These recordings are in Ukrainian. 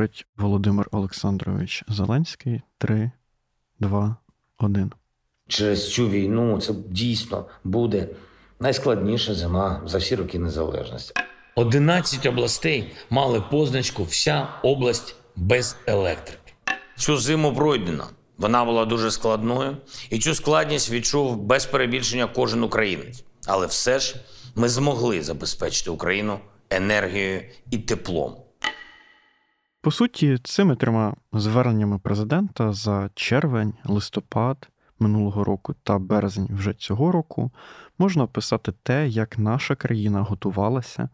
говорить Володимир Олександрович Зеленський. Три, два, один Через цю війну це дійсно буде найскладніша зима за всі роки незалежності. 11 областей мали позначку вся область без електрики. Цю зиму пройдено. Вона була дуже складною, і цю складність відчув без перебільшення кожен українець. Але все ж ми змогли забезпечити Україну енергією і теплом. По суті, цими трьома зверненнями президента за червень, листопад минулого року та березень вже цього року можна описати те, як наша країна готувалася,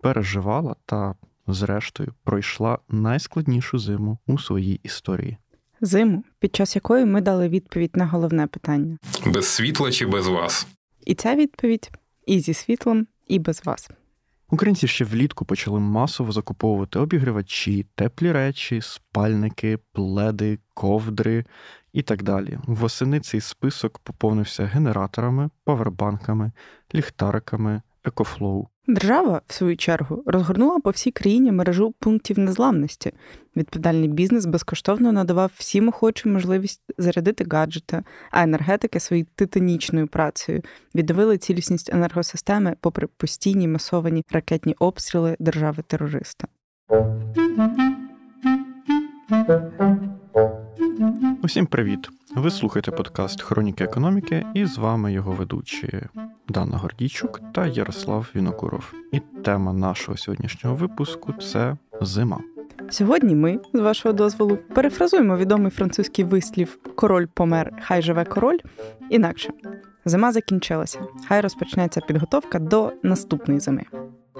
переживала та, зрештою, пройшла найскладнішу зиму у своїй історії. Зиму, під час якої ми дали відповідь на головне питання: без світла чи без вас? І ця відповідь і зі світлом, і без вас. Українці ще влітку почали масово закуповувати обігрівачі, теплі речі, спальники, пледи, ковдри і так далі. Восени цей список поповнився генераторами, павербанками, ліхтариками, Екофлоу. Держава, в свою чергу, розгорнула по всій країні мережу пунктів незламності. Відповідальний бізнес безкоштовно надавав всім охочим можливість зарядити гаджети, а енергетики своєю титанічною працею відновили цілісність енергосистеми попри постійні масовані ракетні обстріли держави-терориста. Усім привіт. Ви слухаєте подкаст Хроніки економіки, і з вами його ведучі Дана Гордійчук та Ярослав Вінокуров. І тема нашого сьогоднішнього випуску це зима. Сьогодні ми, з вашого дозволу, перефразуємо відомий французький вислів Король помер, хай живе король. Інакше зима закінчилася. Хай розпочнеться підготовка до наступної зими.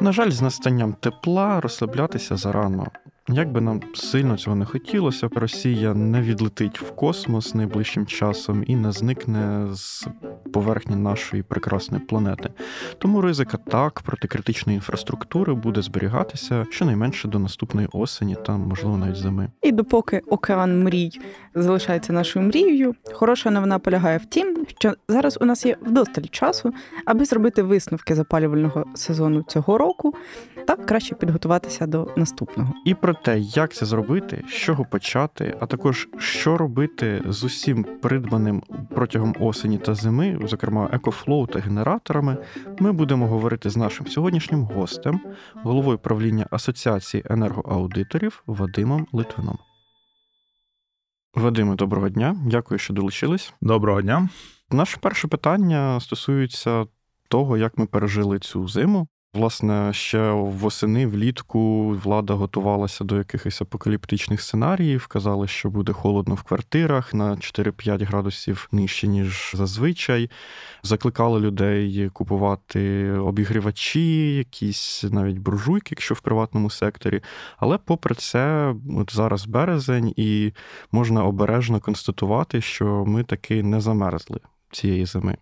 На жаль, з настанням тепла розслаблятися зарано. Як би нам сильно цього не хотілося, Росія не відлетить в космос найближчим часом і не зникне з поверхні нашої прекрасної планети. Тому ризик атак проти критичної інфраструктури буде зберігатися щонайменше до наступної осені, та можливо навіть зими. І допоки океан мрій залишається нашою мрією, хороша новина полягає в тім, що зараз у нас є вдосталь часу, аби зробити висновки запалювального сезону цього року, та краще підготуватися до наступного. І про те, як це зробити, з чого почати, а також що робити з усім придбаним протягом осені та зими, зокрема екофлоу та генераторами, ми будемо говорити з нашим сьогоднішнім гостем, головою правління Асоціації енергоаудиторів Вадимом Литвином. Вадиме, доброго дня. Дякую, що долучились. Доброго дня. Наше перше питання стосується того, як ми пережили цю зиму. Власне, ще восени влітку влада готувалася до якихось апокаліптичних сценаріїв. Казали, що буде холодно в квартирах на 4-5 градусів нижче ніж зазвичай. Закликали людей купувати обігрівачі, якісь навіть буржуйки, якщо в приватному секторі. Але, попри це, от зараз березень, і можна обережно констатувати, що ми таки не замерзли цієї зими.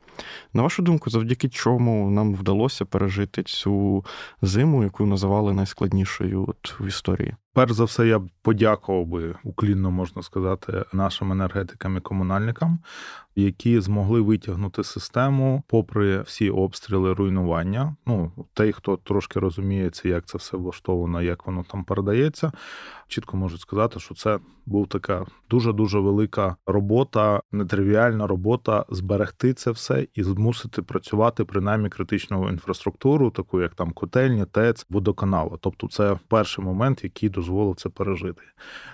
На вашу думку, завдяки чому нам вдалося пережити цю зиму, яку називали найскладнішою от в історії? Перш за все, я б подякував би уклінно, можна сказати, нашим енергетикам і комунальникам, які змогли витягнути систему попри всі обстріли руйнування. Ну, той, хто трошки розуміється, як це все влаштовано, як воно там передається, чітко можуть сказати, що це був така дуже дуже велика робота, нетривіальна робота зберегти це все і змусити працювати принаймні критичну інфраструктуру, таку як там котельні, ТЕЦ, водоканала. Тобто, це перший момент, який до дозволив це пережити.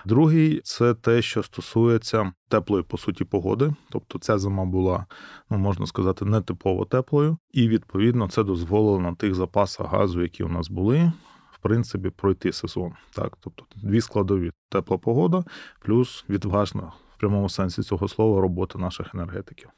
Другий це те, що стосується теплої по суті погоди. Тобто, ця зима була, ну можна сказати, нетипово теплою, і відповідно це дозволило на тих запасах газу, які у нас були. В принципі, пройти сезон, так тобто дві складові тепла погода, плюс відважна в прямому сенсі цього слова робота наших енергетиків.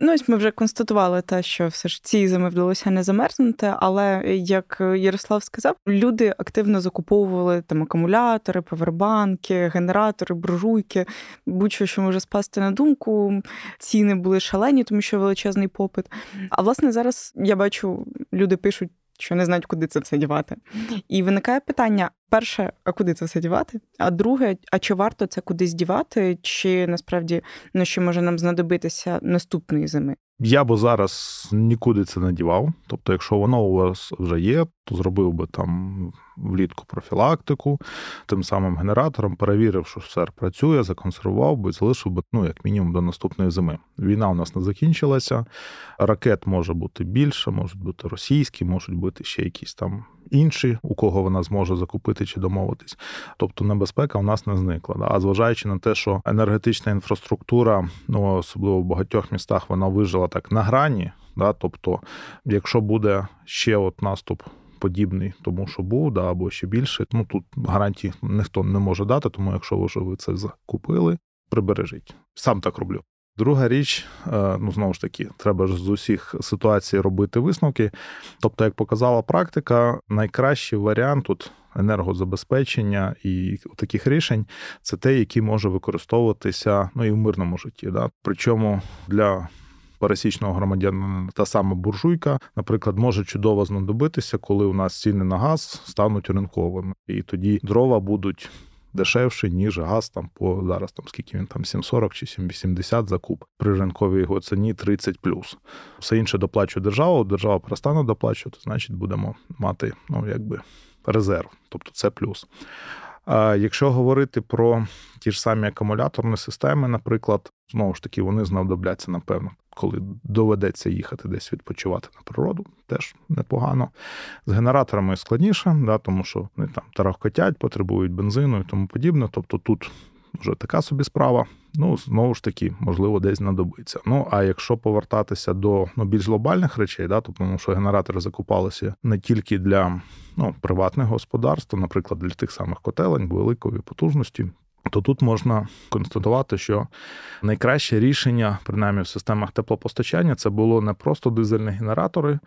Ну, ось ми вже констатували те, що все ж ці зими вдалося не замерзнути. Але е, як е, Ярослав сказав, люди активно закуповували там акумулятори, павербанки, генератори, буржуйки, будь-що, що може спасти на думку. Ціни були шалені, тому що величезний попит. А власне зараз я бачу, люди пишуть що не знають, куди це все дівати. І виникає питання: перше, а куди це все дівати? А друге, а чи варто це кудись дівати, чи насправді на ну, що може нам знадобитися наступної зими? Я б зараз нікуди це не дівав. Тобто, якщо воно у вас вже є, то зробив би там влітку профілактику, тим самим генератором, перевірив, що все працює, законсервував би, залишив би ну, як мінімум до наступної зими. Війна у нас не закінчилася. Ракет може бути більше, можуть бути російські, можуть бути ще якісь там інші, у кого вона зможе закупити чи домовитись. Тобто небезпека у нас не зникла. А зважаючи на те, що енергетична інфраструктура, ну особливо в багатьох містах, вона вижила так на грані. Да? Тобто, якщо буде ще от наступ подібний тому, що був, да, або ще більше. Ну тут гарантій ніхто не може дати, тому якщо ви вже ви це закупили, прибережіть. Сам так роблю. Друга річ, е, ну знову ж таки, треба ж з усіх ситуацій робити висновки. Тобто, як показала практика, найкращий варіант тут енергозабезпечення і таких рішень це те, які може використовуватися ну і в мирному житті. Да? Причому для пересічного громадянина та сама буржуйка, наприклад, може чудово знадобитися, коли у нас ціни на газ стануть ринковими, і тоді дрова будуть. Дешевший, ніж газ там по зараз, там скільки він там 7,40 чи 7,80 за куб. При ринковій його ціні 30 плюс. Все інше доплачує держава, держава перестане доплачувати, значить, будемо мати ну, якби резерв. Тобто це плюс. Якщо говорити про ті ж самі акумуляторні системи, наприклад, знову ж таки, вони знадобляться, напевно, коли доведеться їхати десь відпочивати на природу, теж непогано. З генераторами складніше, да, тому що вони там тарахкотять, потребують бензину і тому подібне. Тобто тут вже така собі справа. Ну, знову ж таки, можливо, десь знадобиться. Ну а якщо повертатися до ну, більш глобальних речей, да, тобто, ну, що генератори закупалися не тільки для ну, приватних господарств, наприклад, для тих самих котелень великої потужності. То тут можна констатувати, що найкраще рішення, принаймні в системах теплопостачання, це було не просто дизельні генератори,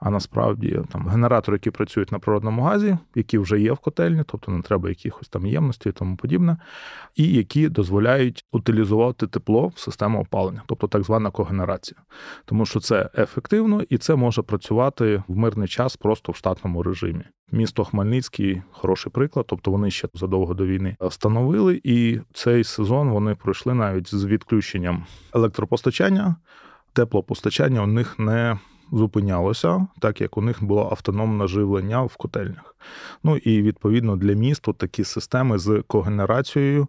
а насправді там генератори, які працюють на природному газі, які вже є в котельні, тобто не треба якихось там ємності і тому подібне, і які дозволяють утилізувати тепло в систему опалення, тобто так звана когенерація. Тому що це ефективно і це може працювати в мирний час просто в штатному режимі. Місто Хмельницький хороший приклад, тобто вони ще задовго до війни встановили, і цей сезон вони пройшли навіть з відключенням електропостачання, теплопостачання у них не зупинялося, так як у них було автономне живлення в котельнях. Ну і відповідно для міст такі системи з когенерацією.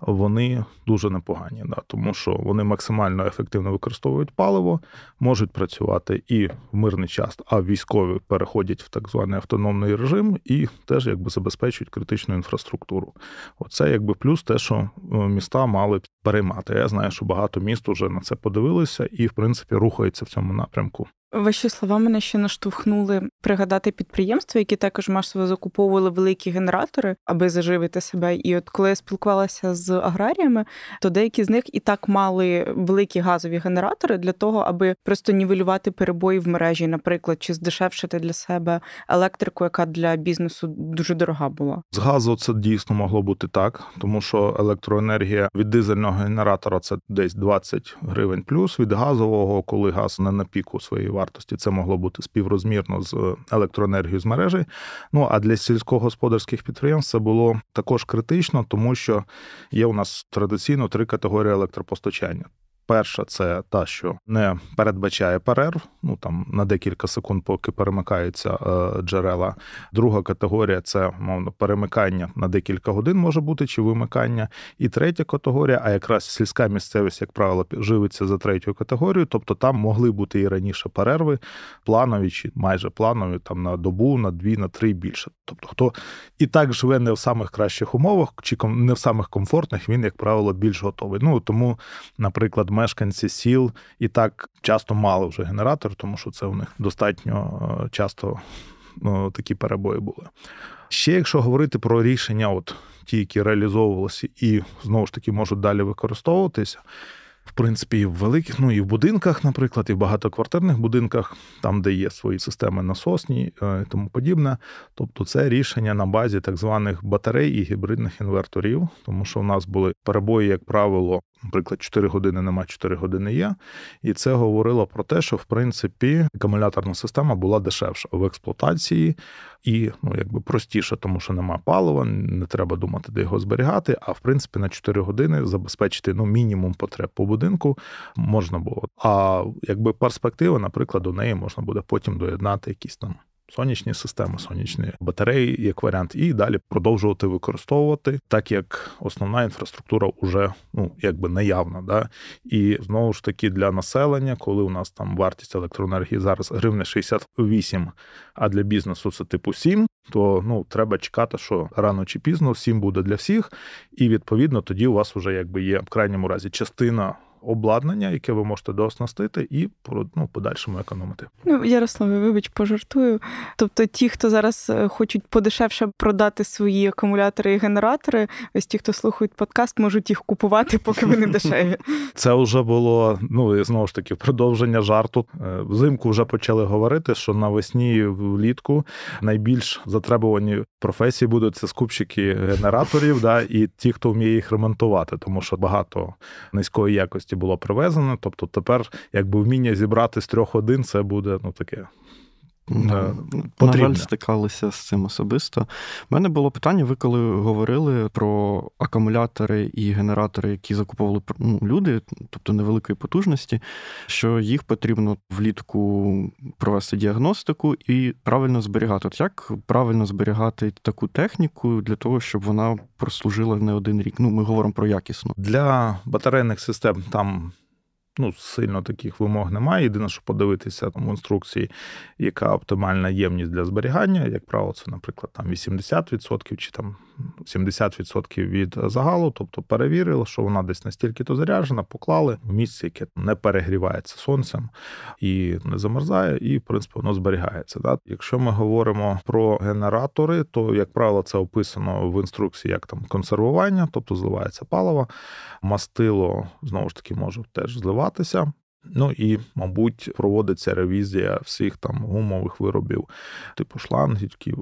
Вони дуже непогані, да, тому що вони максимально ефективно використовують паливо, можуть працювати і в мирний час, а військові переходять в так званий автономний режим і теж якби забезпечують критичну інфраструктуру. Оце якби плюс те, що е, міста мали б переймати. Я знаю, що багато міст уже на це подивилися, і в принципі рухається в цьому напрямку. Ваші слова мене ще наштовхнули пригадати підприємства, які також масово закуповували великі генератори, аби заживити себе. І от коли я спілкувалася з аграріями, то деякі з них і так мали великі газові генератори для того, аби просто нівелювати перебої в мережі, наприклад, чи здешевшити для себе електрику, яка для бізнесу дуже дорога була. З газу це дійсно могло бути так, тому що електроенергія від дизельного генератора це десь 20 гривень плюс від газового, коли газ не на піку своєї вартості це могло бути співрозмірно з е, електроенергією з мережі. Ну а для сільськогосподарських підприємств це було також критично, тому що є у нас традиційно три категорії електропостачання: Перша це та, що не передбачає перерв, ну там на декілька секунд, поки перемикаються е, джерела. Друга категорія це мовно перемикання на декілька годин може бути чи вимикання. І третя категорія, а якраз сільська місцевість, як правило, живиться за третьою категорією, тобто там могли бути і раніше перерви, планові чи майже планові, там на добу, на дві, на три більше. Тобто, хто і так живе не в самих кращих умовах, чи не в самих комфортних, він як правило більш готовий. Ну тому, наприклад, мешканці сіл і так часто мали вже генератор, тому що це у них достатньо е, часто ну, такі перебої були. Ще якщо говорити про рішення, от ті, які реалізовувалися і знову ж таки можуть далі використовуватися. В принципі, і в великих, ну і в будинках, наприклад, і в багатоквартирних будинках, там, де є свої системи насосні е, і тому подібне. Тобто, це рішення на базі так званих батарей і гібридних інверторів, тому що у нас були перебої, як правило, Наприклад, 4 години нема, 4 години є. І це говорило про те, що в принципі акумуляторна система була дешевша в експлуатації і ну, якби простіша, тому що нема палива, не треба думати, де його зберігати. А в принципі, на 4 години забезпечити ну, мінімум потреб по будинку можна було. А якби перспективи, наприклад, до неї можна буде потім доєднати якісь там сонячні системи, сонячні батареї, як варіант, і далі продовжувати використовувати, так як основна інфраструктура вже ну якби наявна. Да? І знову ж таки для населення, коли у нас там вартість електроенергії зараз гривня 68, а для бізнесу це типу 7, то ну треба чекати, що рано чи пізно 7 буде для всіх, і відповідно тоді у вас вже якби є в крайньому разі частина обладнання, яке ви можете дооснастити, і ну, подальшому економити. Ну, Ярославе, вибач, пожартую. Тобто, ті, хто зараз е, хочуть подешевше продати свої акумулятори і генератори, ось ті, хто слухають подкаст, можуть їх купувати, поки вони дешеві. Це вже було ну і знову ж таки продовження жарту. Е, взимку вже почали говорити, що навесні влітку найбільш затребувані професії будуть це скупщики генераторів, да, і ті, хто вміє їх ремонтувати, тому що багато низької якості було привезено. Тобто тепер якби вміння зібрати з трьох один це буде ну таке потрібне. На жаль, стикалися з цим особисто. У мене було питання, ви коли говорили про акумулятори і генератори, які закуповували ну, люди, тобто невеликої потужності, що їх потрібно влітку провести діагностику і правильно зберігати. От як правильно зберігати таку техніку для того, щоб вона прослужила не один рік? Ну, ми говоримо про якісну. Для батарейних систем там ну, сильно таких вимог немає. Єдине, що подивитися там, в інструкції, яка оптимальна ємність для зберігання, як правило, це, наприклад, там 80% чи там 70% від загалу, тобто перевірили, що вона десь настільки то заряджена, поклали в місце, яке не перегрівається сонцем і не замерзає, і в принципі воно зберігається. Да? Якщо ми говоримо про генератори, то як правило це описано в інструкції, як там консервування, тобто зливається паливо, мастило знову ж таки може теж зливатися. Ну і, мабуть, проводиться ревізія всіх там гумових виробів, типу шлангів і е,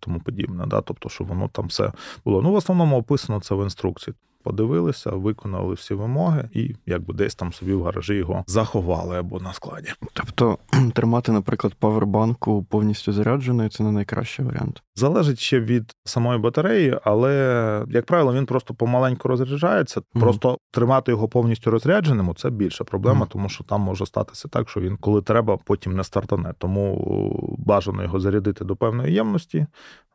тому подібне. Да? Тобто, що воно там все було. Ну, в основному описано це в інструкції подивилися, виконали всі вимоги, і якби десь там собі в гаражі його заховали або на складі. Тобто тримати, наприклад, павербанку повністю зарядженою, це не найкращий варіант. Залежить ще від самої батареї, але як правило, він просто помаленьку розряджається. Mm-hmm. Просто тримати його повністю розрядженим це більша проблема, mm-hmm. тому що там може статися так, що він, коли треба, потім не стартане. Тому бажано його зарядити до певної ємності.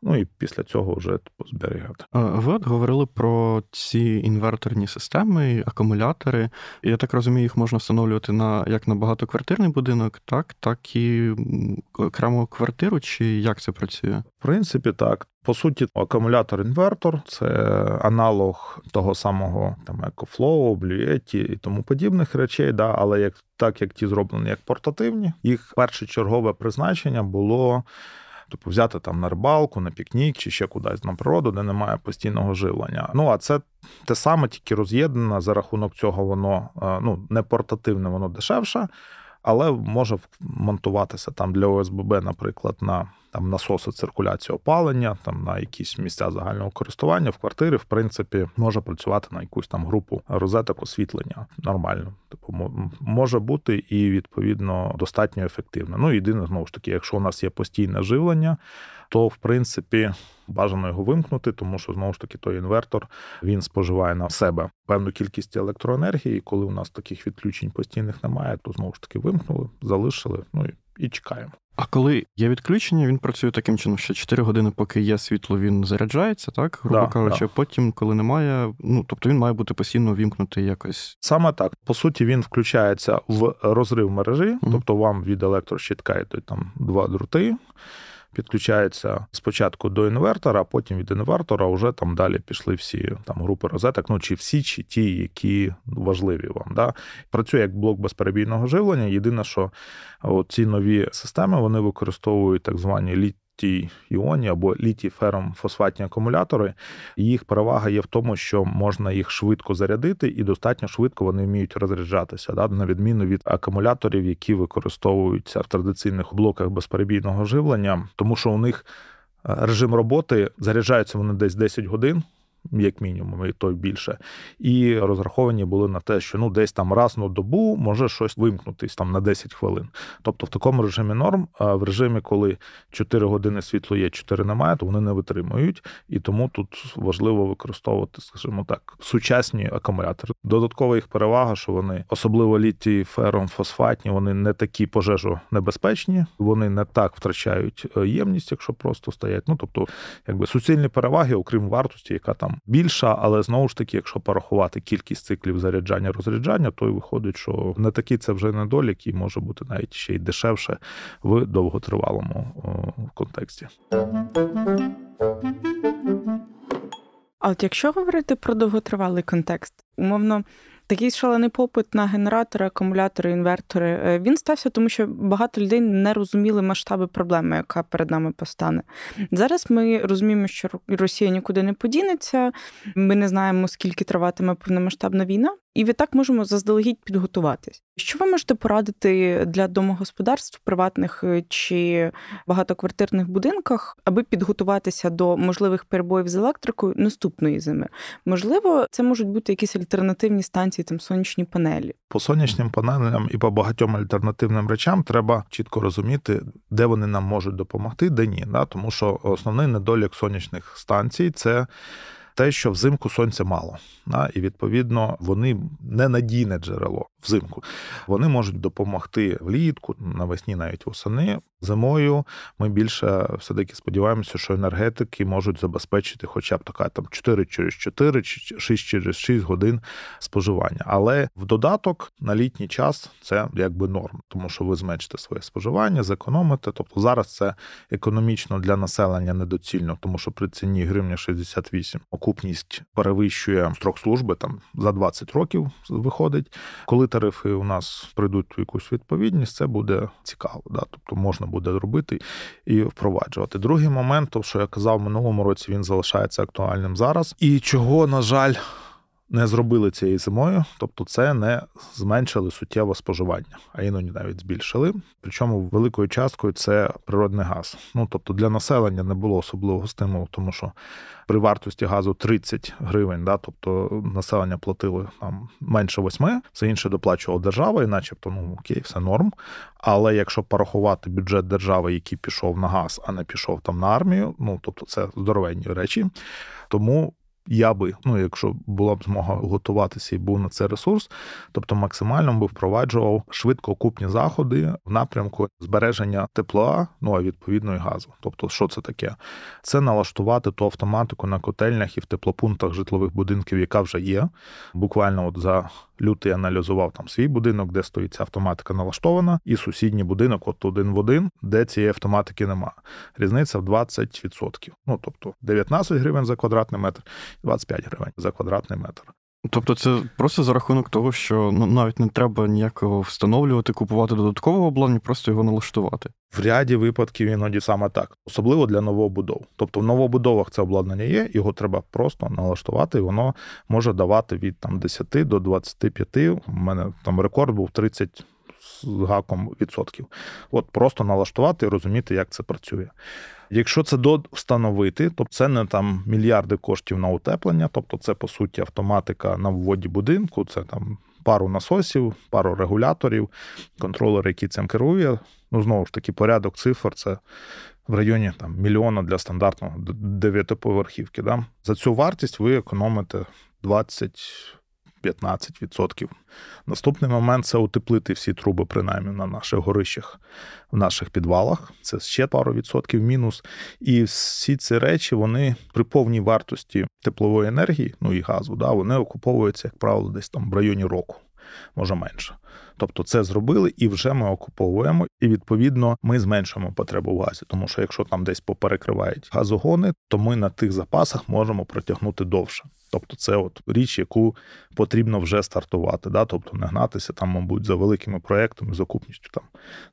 Ну і після цього вже зберігати. Е, ви от говорили про ці інверторні системи, і акумулятори. Я так розумію, їх можна встановлювати на як на багатоквартирний будинок, так, так і окрему квартиру, чи як це працює? В принципі, так. По суті, акумулятор-інвертор це аналог того самого там EcoFlow, блюеті і тому подібних речей. Да, Але як так як ті зроблені як портативні, їх перше чергове призначення було. Тобто взяти там на рибалку, на пікнік чи ще кудись на природу, де немає постійного живлення. Ну а це те саме, тільки роз'єднане за рахунок цього, воно е, ну не портативне, воно дешевше але може монтуватися там для ОСББ, наприклад, на там насоси циркуляції опалення, там на якісь місця загального користування в квартирі, в принципі, може працювати на якусь там групу розеток освітлення нормально. Типу, може бути і відповідно достатньо ефективно. Ну єдине знову ж таки, якщо у нас є постійне живлення то в принципі бажано його вимкнути, тому що знову ж таки той інвертор він споживає на себе певну кількість електроенергії. Коли у нас таких відключень постійних немає, то знову ж таки вимкнули, залишили. Ну і і чекаємо. А коли є відключення, він працює таким чином, що 4 години, поки є світло, він заряджається, так грубо да, кажучи. Да. Потім, коли немає, ну тобто він має бути постійно вімкнутий якось. Саме так по суті, він включається в розрив мережі, mm-hmm. тобто вам від електрощитка йдуть там два дроти підключається спочатку до інвертора, а потім від інвертора вже там далі пішли всі там групи розеток, ну чи всі, чи ті, які важливі вам. Да? Працює як блок безперебійного живлення. Єдине, що ці нові системи вони використовують так звані літні тій іоні або літій фером-фосфатні акумулятори. Їх перевага є в тому, що можна їх швидко зарядити, і достатньо швидко вони вміють розряджатися, да, на відміну від акумуляторів, які використовуються в традиційних блоках безперебійного живлення, тому що у них е, режим роботи заряджаються вони десь 10 годин як мінімум, і то більше. І розраховані були на те, що ну десь там раз на добу може щось вимкнутись там на 10 хвилин. Тобто в такому режимі норм, а в режимі, коли 4 години світло є, 4 немає, то вони не витримують. І тому тут важливо використовувати, скажімо так, сучасні акумулятори. Додаткова їх перевага, що вони особливо літі фером, фосфатні, вони не такі небезпечні, вони не так втрачають е, ємність, якщо просто стоять. Ну тобто, якби суцільні переваги, окрім вартості, яка там там більша, але знову ж таки, якщо порахувати кількість циклів заряджання розряджання, то й виходить, що не такий це вже недолік і може бути навіть ще й дешевше в довготривалому контексті. А от якщо говорити про довготривалий контекст, умовно Такий шалений попит на генератори, акумулятори, інвертори е, він стався, тому що багато людей не розуміли масштаби проблеми, яка перед нами постане. Зараз ми розуміємо, що Росія нікуди не подінеться. Ми не знаємо, скільки триватиме повномасштабна війна і відтак можемо заздалегідь підготуватись. Що ви можете порадити для домогосподарств приватних е, чи багатоквартирних будинках, аби підготуватися до можливих перебоїв з електрикою наступної зими? Можливо, це можуть бути якісь альтернативні станції, там сонячні панелі. По сонячним панелям і по багатьом альтернативним речам треба чітко розуміти, де вони нам можуть допомогти, де ні. Да? Тому що основний недолік сонячних станцій це те, що взимку сонця мало, і відповідно вони не надійне джерело взимку. Вони можуть допомогти влітку, навесні, навіть восени. Зимою ми більше все таки сподіваємося, що енергетики можуть забезпечити, хоча б така там 4 через 4 чи 6 через 6 годин споживання. Але в додаток на літній час це якби норм, тому що ви зменшите своє споживання, зекономите. Тобто зараз це економічно для населення недоцільно, тому що при ціні гривня 68 окупу сукупність перевищує строк служби там за 20 років виходить. Коли тарифи у нас прийдуть у якусь відповідність, це буде цікаво. Да? Тобто можна буде робити і впроваджувати. Другий момент, то що я казав минулому році, він залишається актуальним зараз. І чого на жаль не зробили цієї зимою, тобто це не зменшили суттєво споживання, а іноді навіть збільшили. Причому великою часткою це природний газ. Ну тобто для населення не було особливого стимулу, тому що при вартості газу 30 гривень, да, тобто населення платили там менше 8, все інше доплачувала держава, і начебто, ну окей, все норм. Але якщо порахувати бюджет держави, який пішов на газ, а не пішов там на армію, ну тобто це здоровенні речі. Тому я би, ну якщо була б змога готуватися і був на це ресурс, тобто максимально би впроваджував швидкоокупні заходи в напрямку збереження тепла, ну а відповідно і газу. Тобто, що це таке? Це налаштувати ту автоматику на котельнях і в теплопунктах житлових будинків, яка вже є. Буквально, от за Лютий аналізував там свій будинок, де стоїть ця автоматика налаштована, і сусідній будинок, от один в один, де цієї автоматики нема. Різниця в 20%. Ну тобто 19 гривень за квадратний метр, 25 гривень за квадратний метр. Тобто це просто за рахунок того, що ну, навіть не треба ніякого встановлювати, купувати додаткового обладнання, просто його налаштувати. В ряді випадків іноді саме так, особливо для новобудов. Тобто в новобудовах це обладнання є, його треба просто налаштувати, і воно може давати від там 10 до 25. У мене там рекорд був 30 з гаком відсотків. От просто налаштувати і розуміти, як це працює. Якщо це встановити, то це не там мільярди коштів на утеплення, тобто це по суті автоматика на вводі будинку, це там пару насосів, пару регуляторів, контролер, який цим керує. Ну знову ж таки, порядок цифр це. В районі там мільйона для стандартного дев'ятиповерхівки. Да? За цю вартість ви економите 20 15%. Наступний момент це утеплити всі труби, принаймні на наших горищах, в наших підвалах. Це ще пару відсотків мінус. І всі ці речі вони при повній вартості теплової енергії, ну і газу, да, вони окуповуються, як правило, десь там в районі року, може менше. Тобто це зробили і вже ми окуповуємо, і відповідно ми зменшуємо потребу в газі. Тому що якщо там десь поперекривають газогони, то ми на тих запасах можемо протягнути довше. Тобто, це от річ, яку потрібно вже стартувати. Да? Тобто не гнатися там, мабуть, за великими проектами з окупністю там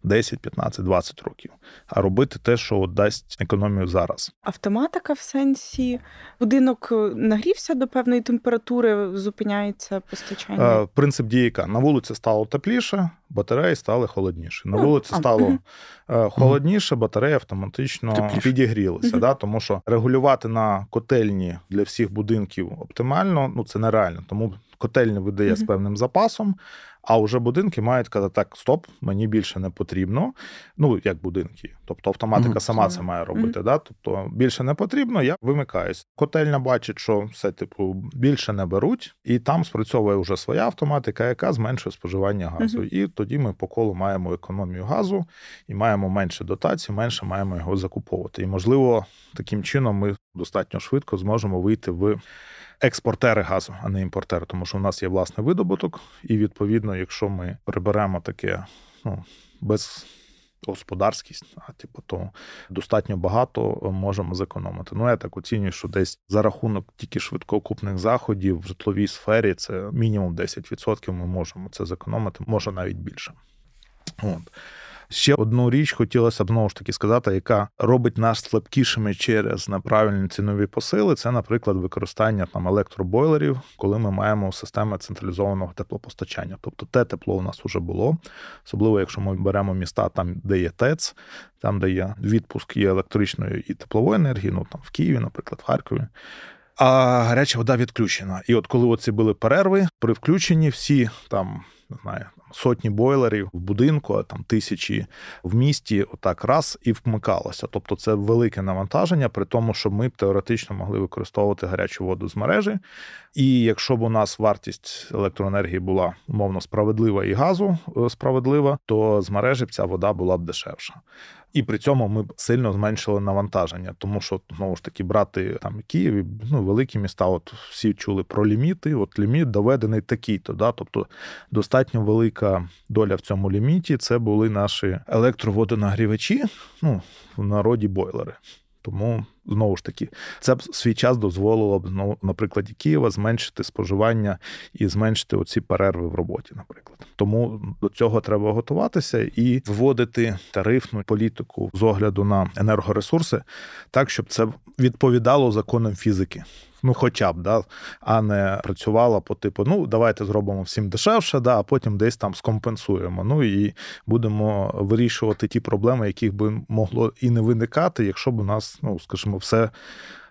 10, 15, 20 років, а робити те, що дасть економію зараз. Автоматика в сенсі будинок е, нагрівся до певної температури, зупиняється постачання. Е, принцип діяка на вулиці стало теплі тепліше, батареї стали холодніше. На ну, вулиці стало е, холодніше, батареї автоматично Тепліше. підігрілися. Да? Тому що регулювати на котельні для всіх будинків оптимально ну це нереально. Тому котельня видає з певним запасом. А вже будинки мають казати, так, стоп, мені більше не потрібно. Ну, як будинки, тобто автоматика mm-hmm. сама це має робити. Mm-hmm. Да? Тобто більше не потрібно, я вимикаюсь. Котельня бачить, що все, типу, більше не беруть, і там спрацьовує вже своя автоматика, яка зменшує споживання газу. Mm-hmm. І тоді ми по колу маємо економію газу і маємо менше дотацій, менше маємо його закуповувати. І, можливо, таким чином ми достатньо швидко зможемо вийти в експортери газу, а не імпортери, тому що в нас є власний видобуток, і відповідно, якщо ми приберемо таке, ну без. Господарськість, а типу, то достатньо багато можемо зекономити. Ну я так оцінюю, що десь за рахунок тільки швидкоокупних заходів в житловій сфері це мінімум 10% Ми можемо це зекономити, може навіть більше. От. Ще одну річ хотілося б знову ж таки сказати, яка робить нас слабкішими через неправильні цінові посили. Це, наприклад, використання там електробойлерів, коли ми маємо системи централізованого теплопостачання. Тобто те тепло у нас вже було, особливо якщо ми беремо міста, там де є ТЕЦ, там де є відпуск і електричної і теплової енергії, ну там в Києві, наприклад, в Харкові. А гаряча вода відключена. І от коли оці були перерви, при включенні всі там не знаю, сотні бойлерів в будинку, а там тисячі в місті, отак раз і вмикалося. Тобто це велике навантаження, при тому, що ми б теоретично могли використовувати гарячу воду з мережі. І якщо б у нас вартість електроенергії була умовно справедлива і газу е, справедлива, то з мережі б ця вода була б дешевша. І при цьому ми б сильно зменшили навантаження, тому що знову ж таки брати там Київ, ну великі міста, от всі чули про ліміти. От ліміт доведений такий-то, да, тобто достатньо великий велика доля в цьому ліміті це були наші електроводонагрівачі, ну в народі бойлери. Тому знову ж таки, це б свій час дозволило б ну, наприклад, Києва зменшити споживання і зменшити оці перерви в роботі, наприклад. Тому до цього треба готуватися і вводити тарифну політику з огляду на енергоресурси, так щоб це відповідало законам фізики. Ну, хоча б, да, а не працювала по типу: ну, давайте зробимо всім дешевше, да, а потім десь там скомпенсуємо. Ну і будемо вирішувати ті проблеми, яких би могло і не виникати, якщо б у нас, ну скажімо, все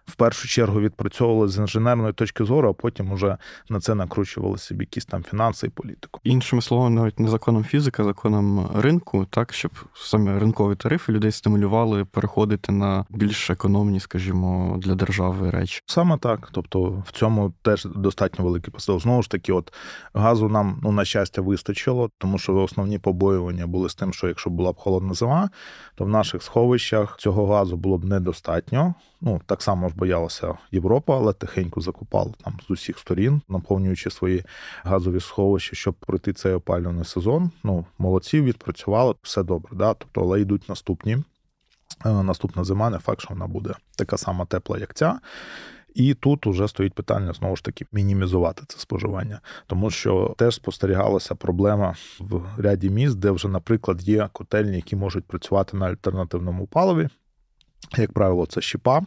в першу чергу відпрацьовували з інженерної точки зору, а потім уже на це накручували собі якісь там фінанси і політику. Іншими словами, навіть не законом фізики, а законом ринку, так щоб саме ринкові тарифи людей стимулювали переходити на більш економні, скажімо, для держави речі. Саме так, тобто в цьому теж достатньо великий посил. Знову ж таки, от газу нам ну на щастя вистачило, тому що основні побоювання були з тим, що якщо була б холодна зима, то в наших сховищах цього газу було б недостатньо. Ну так само ж боялася Європа, але тихенько закупала там з усіх сторін, наповнюючи свої газові сховища, щоб пройти цей опалювальний сезон. Ну молодці відпрацювали все добре. Да, тобто, але йдуть наступні. Е, наступна зима, не факт, що вона буде така сама тепла, як ця. І тут уже стоїть питання знову ж таки мінімізувати це споживання, тому що теж спостерігалася проблема в ряді міст, де вже, наприклад, є котельні, які можуть працювати на альтернативному паливі. Як правило, це щіпа,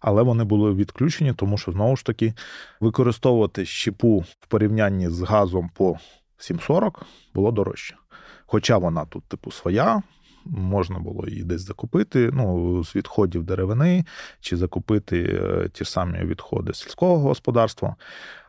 але вони були відключені, тому що знову ж таки використовувати щіпу в порівнянні з газом по 740 було дорожче. Хоча вона тут, типу, своя, можна було її десь закупити, ну, з відходів деревини чи закупити е, ті ж самі відходи сільського господарства.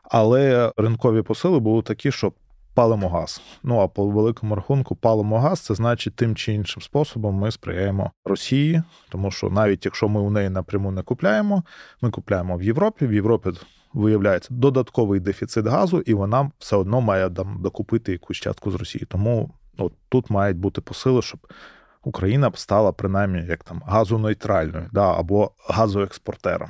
Але ринкові посили були такі, що палимо газ. Ну а по великому рахунку, палимо газ, це значить тим чи іншим способом ми сприяємо Росії, тому що навіть якщо ми у неї напряму не купляємо, ми купляємо в Європі. В Європі виявляється додатковий дефіцит газу, і вона все одно має там докупити якусь частку з Росії. Тому от ну, тут мають бути посили, щоб. Україна б стала принаймні як там газонейтральною, да або газоекспортером.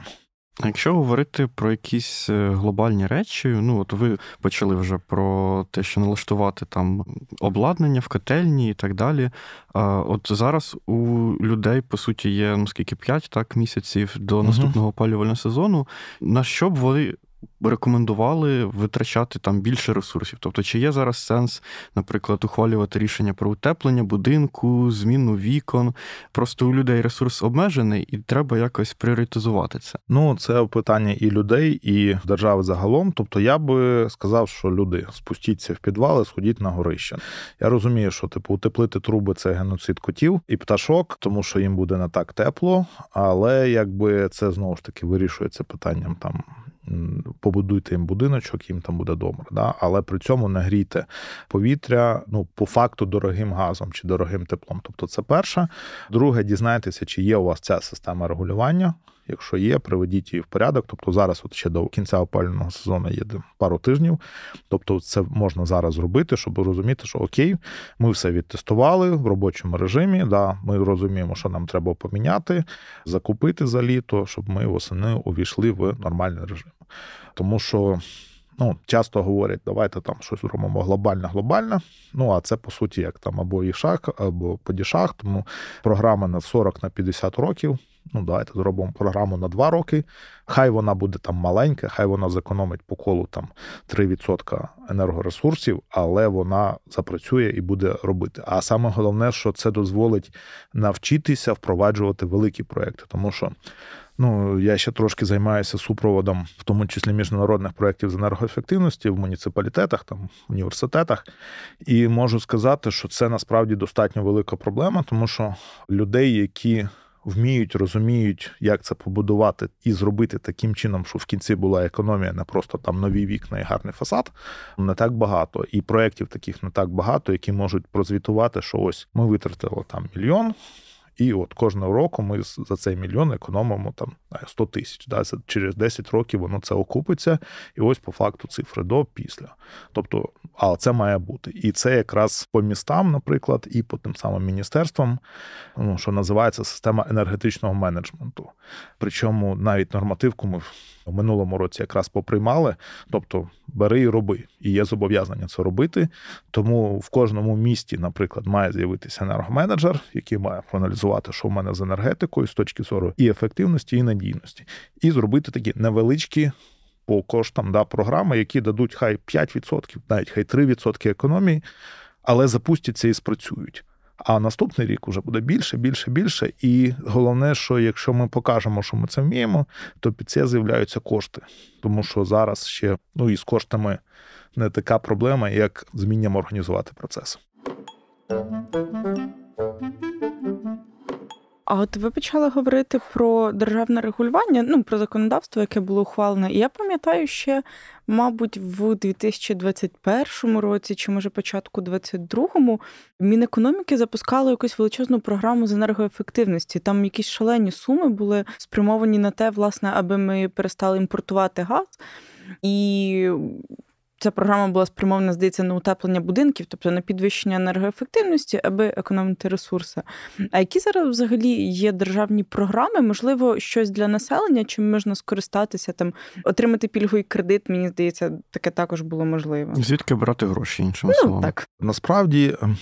Якщо говорити про якісь е, глобальні речі, ну от ви почали вже про те, що налаштувати там обладнання в котельні і так далі. От зараз у людей, по суті, є наскільки ну, 5 так, місяців до наступного опалювального сезону. На що б вони рекомендували витрачати там більше ресурсів. Тобто, чи є зараз сенс, наприклад, ухвалювати рішення про утеплення будинку, зміну вікон. Просто у людей ресурс обмежений, і треба якось пріоритизувати це. Ну, це питання і людей, і держави загалом. Тобто, я би сказав, що люди спустіться в підвали, сходіть на горище. Я розумію, що типу утеплити труби це геноцид котів і пташок, тому що їм буде не так тепло, але якби це знову ж таки вирішується питанням там побудуйте їм будиночок, їм там буде добре. Да? Але при цьому не грійте повітря ну, по факту дорогим газом чи дорогим теплом. Тобто, це перше. Друге, дізнайтеся, чи є у вас ця система регулювання. Якщо є, приведіть її в порядок. Тобто зараз, от ще до кінця опалювального сезону є пару тижнів. Тобто, це можна зараз зробити, щоб розуміти, що окей, ми все відтестували в робочому режимі. Да, Ми розуміємо, що нам треба поміняти, закупити за літо, щоб ми восени увійшли в нормальний режим. Тому що ну, часто говорять, давайте там щось зробимо глобально-глобально. Ну а це по суті як там або ішак, або подішах. Тому програма на 40 на 50 років. Ну, давайте зробимо програму на 2 роки. Хай вона буде там маленька, хай вона зекономить по колу там 3% енергоресурсів, але вона запрацює і буде робити. А саме головне, що це дозволить навчитися впроваджувати великі проекти, тому що Ну, я ще трошки займаюся супроводом, в тому числі міжнародних проєктів з енергоефективності в муніципалітетах, там університетах, і можу сказати, що це насправді достатньо велика проблема, тому що людей, які вміють, розуміють, як це побудувати і зробити таким чином, що в кінці була економія, не просто там нові вікна і гарний фасад, не так багато. І проєктів таких не так багато, які можуть прозвітувати, що ось ми витратили там мільйон. І от кожного року ми за цей мільйон економимо там 100 тисяч. Да? через 10 років воно це окупиться, і ось по факту цифри до після. Тобто, а це має бути. І це якраз по містам, наприклад, і по тим самим міністерствам, ну, що називається система енергетичного менеджменту. Причому навіть нормативку ми в минулому році якраз поприймали. Тобто, бери і роби, і є зобов'язання це робити. Тому в кожному місті, наприклад, має з'явитися енергоменеджер, який має проаналізувати проаналізувати, що в мене з енергетикою з точки зору і ефективності, і надійності, і зробити такі невеличкі. По коштам да, програми, які дадуть хай 5%, навіть хай 3% економії, але запустяться і спрацюють. А наступний рік вже буде більше, більше, більше. І головне, що якщо ми покажемо, що ми це вміємо, то під це з'являються кошти. Тому що зараз ще ну і з коштами не така проблема, як з організувати процес. А от ви почали говорити про державне регулювання, ну про законодавство, яке було ухвалене. І я пам'ятаю ще, мабуть, в 2021 році, чи може початку 2022, Мінекономіки запускали якусь величезну програму з енергоефективності. Там якісь шалені суми були спрямовані на те, власне, аби ми перестали імпортувати газ. І Ця програма була спрямована, здається, на утеплення будинків, тобто на підвищення енергоефективності, аби економити ресурси. А які зараз взагалі є державні програми? Можливо, щось для населення, чим можна скористатися там, отримати і кредит? Мені здається, таке також було можливо. Звідки брати гроші іншими ну, словами? Так насправді. Ем,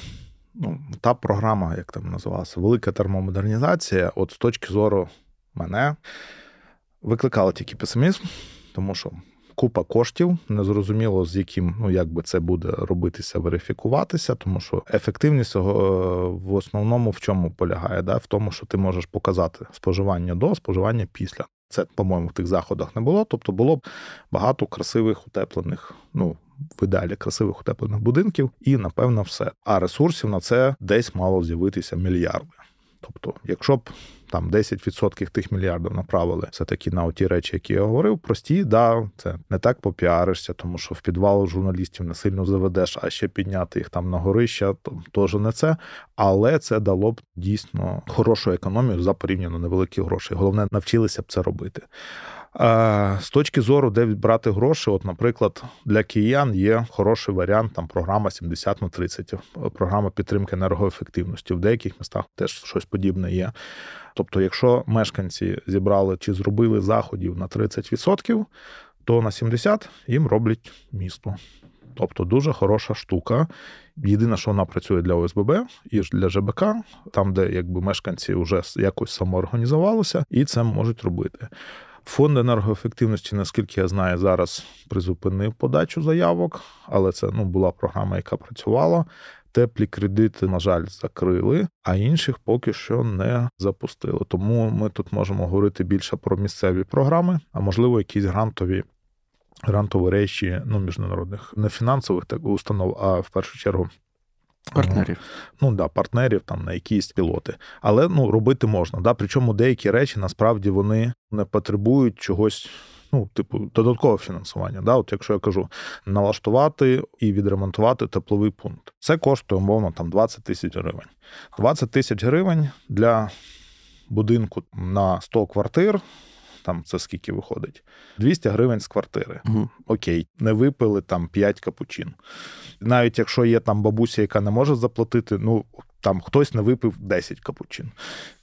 ну, та програма, як там називалася, велика термомодернізація, от з точки зору мене викликала тільки песимізм, тому що купа коштів. Незрозуміло, з яким ну як би це буде робитися, верифікуватися, тому що ефективність е, в основному в чому полягає, да? в тому, що ти можеш показати споживання до споживання після. Це, по-моєму, в тих заходах не було. Тобто було б багато красивих утеплених, ну в ідеалі красивих утеплених будинків, і напевно все. А ресурсів на це десь мало з'явитися мільярди. Тобто, якщо б там 10% тих мільярдів направили все таки на ті речі, які я говорив. Прості, да, це не так попіаришся, тому що в підвал журналістів не сильно заведеш, а ще підняти їх там на горища, то теж не це. Але це дало б дійсно хорошу економію за порівняно невеликі гроші. Головне, навчилися б це робити. З точки зору, де брати гроші, от, наприклад, для киян є хороший варіант там програма 70 на 30, програма підтримки енергоефективності. В деяких містах теж щось подібне є. Тобто, якщо мешканці зібрали чи зробили заходів на 30%, то на 70 їм роблять місто. Тобто дуже хороша штука. Єдине, що вона працює для ОСББ і для ЖБК, там де якби мешканці вже якось самоорганізувалися, і це можуть робити. Фонд енергоефективності, наскільки я знаю, зараз призупинив подачу заявок, але це ну, була програма, яка працювала. Теплі кредити, на жаль, закрили, а інших поки що не запустили. Тому ми тут можемо говорити більше про місцеві програми, а можливо, якісь грантові грантові речі ну, міжнародних не фінансових так установ, а в першу чергу Партнерів. Ну да, партнерів там на якісь пілоти. Але ну робити можна. Да? Причому деякі речі насправді вони не потребують чогось. Ну, типу, додаткове фінансування. Да? От якщо я кажу налаштувати і відремонтувати тепловий пункт, це коштує умовно там 20 тисяч гривень. 20 тисяч гривень для будинку на 100 квартир там це скільки виходить. 200 гривень з квартири. Угу. Окей, не випили там 5 капучин. Навіть якщо є там бабуся, яка не може заплатити, ну там хтось не випив 10 капучин.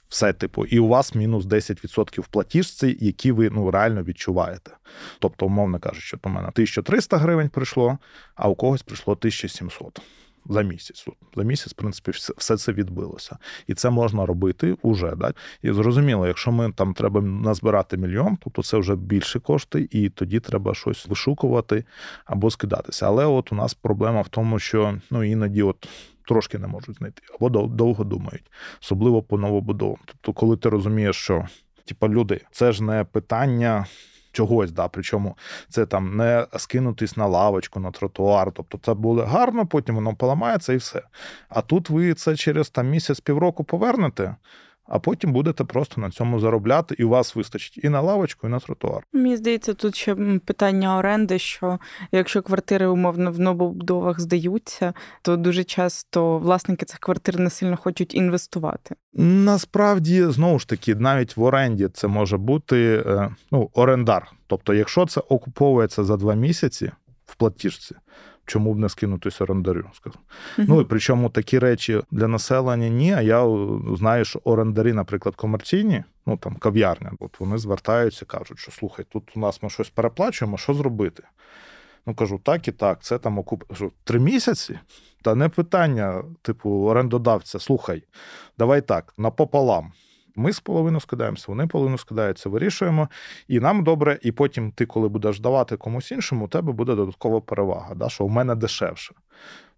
Все, типу, і у вас мінус 10% в платіжці, які ви ну реально відчуваєте. Тобто, умовно кажучи, у мене 1300 гривень прийшло, а у когось прийшло 1700 за місяць. За місяць, в принципі, все це відбилося, і це можна робити уже. Да? І зрозуміло, якщо ми там треба назбирати мільйон, тобто це вже більше кошти, і тоді треба щось вишукувати або скидатися. Але от у нас проблема в тому, що ну іноді, от. Трошки не можуть знайти або довго думають, особливо по новобудовам. Тобто, коли ти розумієш, що типа люди, це ж не питання чогось. да, Причому це там не скинутись на лавочку, на тротуар. Тобто це буде гарно, потім воно поламається і все. А тут ви це через там місяць-півроку повернете а потім будете просто на цьому заробляти, і у вас вистачить і на лавочку, і на тротуар. Мені здається, тут ще питання оренди: що якщо квартири умовно в новобудовах здаються, то дуже часто власники цих квартир не сильно хочуть інвестувати. Насправді, знову ж таки, навіть в оренді це може бути е, ну орендар. Тобто, якщо це окуповується за два місяці в платіжці чому б не скинутися орендарю? Сказав. Uh-huh. Ну і причому такі речі для населення ні. А я знаю, що орендарі, наприклад, комерційні, ну там кав'ярня, от вони звертаються, кажуть, що слухай, тут у нас ми щось переплачуємо, що зробити? Ну кажу, так і так, це там окуп кажу, три місяці. Та не питання, типу, орендодавця, слухай, давай так, напополам. Ми з половину скидаємося, вони половину скидаються, вирішуємо, і нам добре. І потім ти, коли будеш давати комусь іншому, у тебе буде додаткова перевага, да, що в мене дешевше.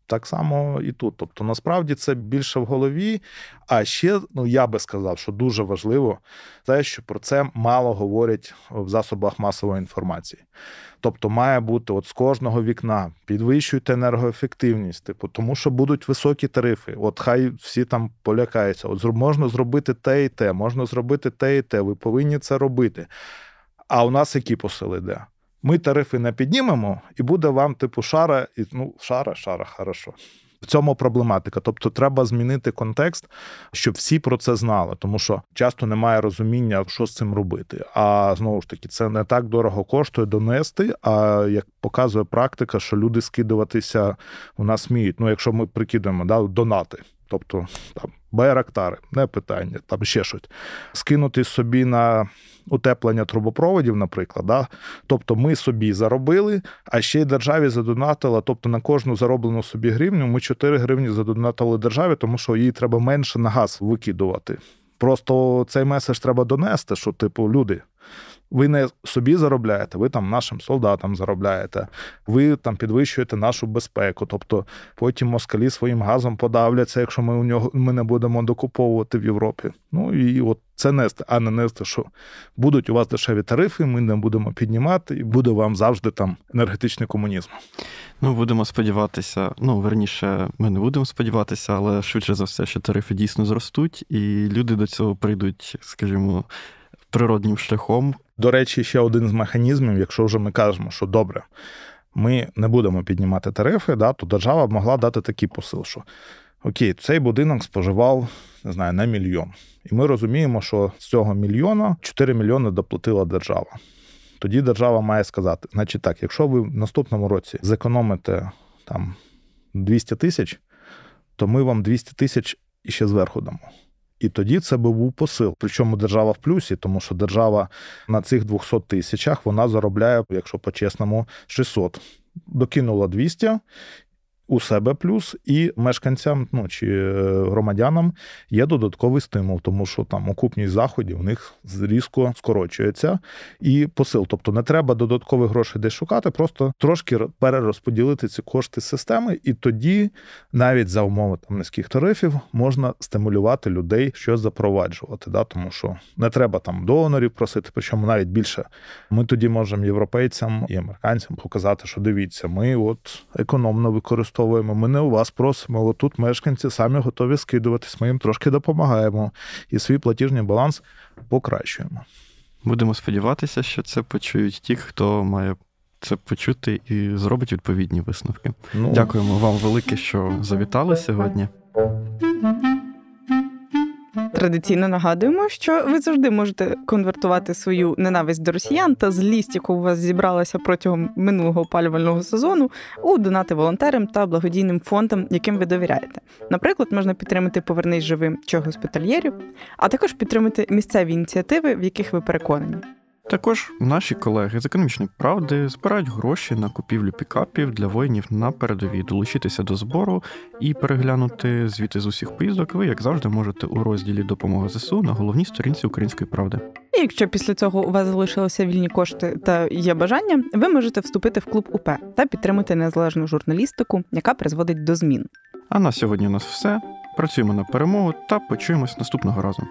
Так само і тут. Тобто, насправді це більше в голові. А ще, ну я би сказав, що дуже важливо те, що про це мало говорять в засобах масової інформації. Тобто, має бути от з кожного вікна підвищуйте енергоефективність, типу, тому що будуть високі тарифи. От хай всі там полякаються. От можна зробити те і те, можна зробити те і те. Ви повинні це робити. А у нас які посили де? ми тарифи не піднімемо, і буде вам, типу, шара, і ну, шара, шара, хорошо. В цьому проблематика. Тобто, треба змінити контекст, щоб всі про це знали, тому що часто немає розуміння, що з цим робити. А знову ж таки, це не так дорого коштує донести. А як показує практика, що люди скидуватися у нас вміють. Ну, якщо ми прикидуємо, да, донати. Тобто там байрактари, не питання, там ще щось. Скинути собі на утеплення трубопроводів, наприклад. Да? Тобто ми собі заробили, а ще й державі задонатила. Тобто на кожну зароблену собі гривню ми 4 гривні задонатили державі, тому що їй треба менше на газ викидувати. Просто цей меседж треба донести, що, типу, люди. Ви не собі заробляєте, ви там нашим солдатам заробляєте, ви там підвищуєте нашу безпеку. Тобто потім москалі своїм газом подавляться, якщо ми у нього ми не будемо докуповувати в Європі. Ну і от це нести, а не нести, що будуть у вас дешеві тарифи, ми не будемо піднімати, і буде вам завжди там енергетичний комунізм. Ну будемо сподіватися. Ну верніше, ми не будемо сподіватися, але швидше за все, що тарифи дійсно зростуть, і люди до цього прийдуть, скажімо. Природнім шляхом, до речі, ще один з механізмів, якщо вже ми кажемо, що добре, ми не будемо піднімати тарифи, да, то держава б могла дати такий посил, що окей, цей будинок споживав не знаю, на мільйон. І ми розуміємо, що з цього мільйона 4 мільйони доплатила держава. Тоді держава має сказати, значить так, якщо ви в наступному році зекономите там 200 тисяч, то ми вам 200 тисяч іще зверху дамо. І тоді це би був посил. Причому держава в плюсі, тому що держава на цих 200 тисячах вона заробляє, якщо по-чесному, 600. Докинула 200 у себе плюс, і мешканцям ну, чи е, громадянам є додатковий стимул, тому що там окупність заходів у них різко скорочується і посил. Тобто не треба додаткових грошей десь шукати, просто трошки перерозподілити ці кошти системи, і тоді, навіть за умови там низьких тарифів, можна стимулювати людей, що запроваджувати. Да? Тому що не треба там донорів просити, причому навіть більше ми тоді можемо європейцям і американцям показати, що дивіться, ми от економно використовуємо використовуємо. Ми не у вас просимо. Отут мешканці самі готові скидуватись. Ми їм трошки допомагаємо і свій платіжний баланс покращуємо. Будемо сподіватися, що це почують ті, хто має. Це почути і зробить відповідні висновки. Ну, Дякуємо вам велике, що завітали сьогодні. Традиційно нагадуємо, що ви завжди можете конвертувати свою ненависть до росіян та злість, яку у вас зібралася протягом минулого опалювального сезону, у донати волонтерам та благодійним фондам, яким ви довіряєте. Наприклад, можна підтримати Повернись живим чи госпітальєрів, а також підтримати місцеві ініціативи, в яких ви переконані. Також наші колеги з економічної правди збирають гроші на купівлю пікапів для воїнів на передовій. Долучитися до збору і переглянути звіти з усіх поїздок. Ви, як завжди, можете у розділі Допомога ЗСУ на головній сторінці Української правди. І Якщо після цього у вас залишилися вільні кошти та є бажання, ви можете вступити в клуб УП та підтримати незалежну журналістику, яка призводить до змін. А на сьогодні у нас все. Працюємо на перемогу та почуємось наступного разу.